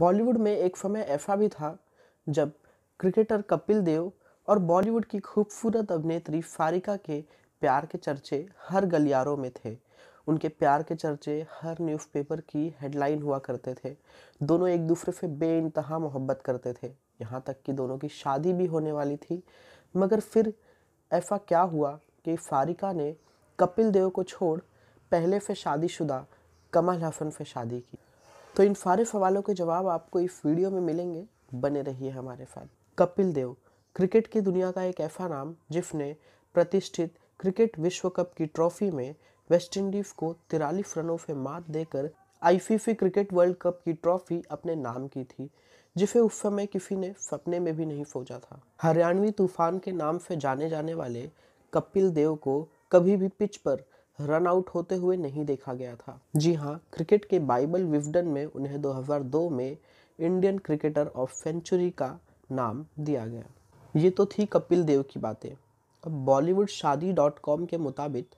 बॉलीवुड में एक समय ऐसा भी था जब क्रिकेटर कपिल देव और बॉलीवुड की खूबसूरत अभिनेत्री फारिका के प्यार के चर्चे हर गलियारों में थे उनके प्यार के चर्चे हर न्यूज़पेपर की हेडलाइन हुआ करते थे दोनों एक दूसरे से बे इंतहा मोहब्बत करते थे यहाँ तक कि दोनों की शादी भी होने वाली थी मगर फिर ऐसा क्या हुआ कि फारिका ने कपिल देव को छोड़ पहले से शादीशुदा कमल हसन से शादी की तो इन सारे सवालों के जवाब आपको इस वीडियो में मिलेंगे बने रहिए हमारे साथ कपिल देव क्रिकेट की दुनिया का एक ऐसा नाम जिसने प्रतिष्ठित क्रिकेट विश्व कप की ट्रॉफी में वेस्टइंडीज़ को तिरालीस रनों से मात देकर आईसीसी क्रिकेट वर्ल्ड कप की ट्रॉफी अपने नाम की थी जिसे उस समय किसी ने सपने में भी नहीं सोचा था हरियाणवी तूफान के नाम से जाने जाने वाले कपिल देव को कभी भी पिच पर रन आउट होते हुए नहीं देखा गया था जी हाँ क्रिकेट के बाइबल विवडन में उन्हें 2002 में इंडियन क्रिकेटर ऑफ सेंचुरी का नाम दिया गया ये तो थी कपिल देव की बातें अब बॉलीवुड शादी डॉट कॉम के मुताबिक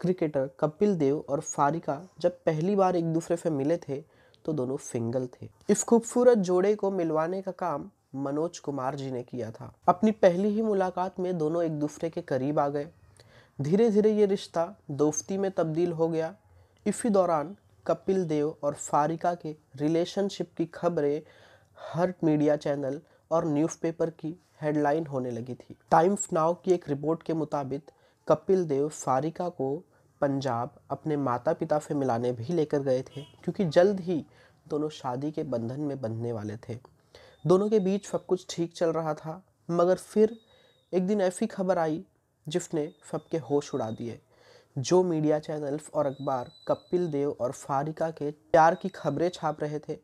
क्रिकेटर कपिल देव और फारिका जब पहली बार एक दूसरे से मिले थे तो दोनों सिंगल थे इस खूबसूरत जोड़े को मिलवाने का काम मनोज कुमार जी ने किया था अपनी पहली ही मुलाकात में दोनों एक दूसरे के करीब आ गए धीरे धीरे ये रिश्ता दोस्ती में तब्दील हो गया इसी दौरान कपिल देव और फारिका के रिलेशनशिप की खबरें हर मीडिया चैनल और न्यूज़पेपर की हेडलाइन होने लगी थी टाइम्स नाव की एक रिपोर्ट के मुताबिक कपिल देव फारिका को पंजाब अपने माता पिता से मिलाने भी लेकर गए थे क्योंकि जल्द ही दोनों शादी के बंधन में बंधने वाले थे दोनों के बीच सब कुछ ठीक चल रहा था मगर फिर एक दिन ऐसी खबर आई जिसने सबके होश उड़ा दिए जो मीडिया चैनल और अखबार कपिल देव और फारिका के प्यार की खबरें छाप रहे थे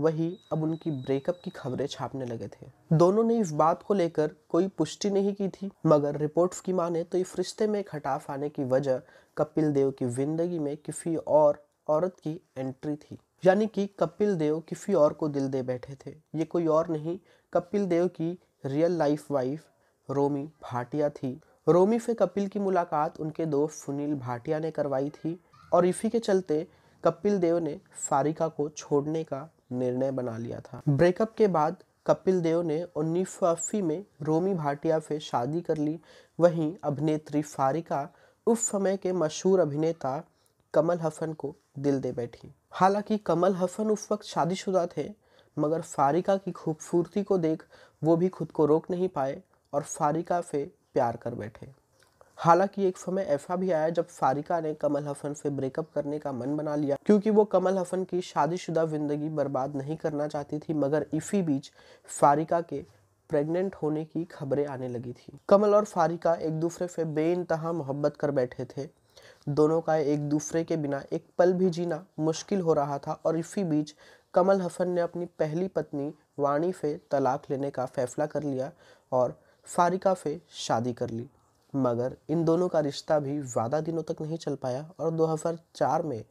वही अब उनकी ब्रेकअप की खबरें छापने लगे थे दोनों ने इस बात को लेकर कोई पुष्टि नहीं की थी मगर रिपोर्ट्स की माने तो इस रिश्ते में खटाफ आने की वजह कपिल देव की जिंदगी में किसी और औरत की एंट्री थी यानी कि कपिल देव किसी और को दिल दे बैठे थे ये कोई और नहीं कपिल देव की real life wife Romi Bhatia थी रोमी से कपिल की मुलाकात उनके दोस्त सुनील भाटिया ने करवाई थी और इसी के चलते कपिल देव ने सारिका को छोड़ने का निर्णय बना लिया था ब्रेकअप के बाद कपिल देव ने उन्नीस में रोमी भाटिया से शादी कर ली वहीं अभिनेत्री फारिका उस समय के मशहूर अभिनेता कमल हसन को दिल दे बैठी हालांकि कमल हसन उस वक्त शादीशुदा थे मगर फारिका की खूबसूरती को देख वो भी खुद को रोक नहीं पाए और फारिका से प्यार कर बैठे हालांकि एक समय ऐसा भी आया जब सारिका ने कमल हसन से ब्रेकअप करने का मन बना लिया क्योंकि वो कमल हसन की शादीशुदा जिंदगी बर्बाद नहीं करना चाहती थी मगर इसी बीच सारिका के प्रेग्नेंट होने की खबरें आने लगी थी कमल और फारिका एक दूसरे से बेइंतहा मोहब्बत कर बैठे थे दोनों का एक दूसरे के बिना एक पल भी जीना मुश्किल हो रहा था और इसी बीच कमल हसन ने अपनी पहली पत्नी वाणी से तलाक लेने का फैसला कर लिया और फारिका से शादी कर ली मगर इन दोनों का रिश्ता भी ज़्यादा दिनों तक नहीं चल पाया और 2004 में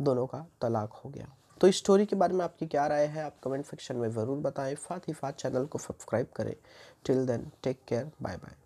दोनों का तलाक हो गया तो इस स्टोरी के बारे में आपकी क्या राय है आप कमेंट सेक्शन में ज़रूर बताएं साथ ही साथ चैनल को सब्सक्राइब करें till then take care bye bye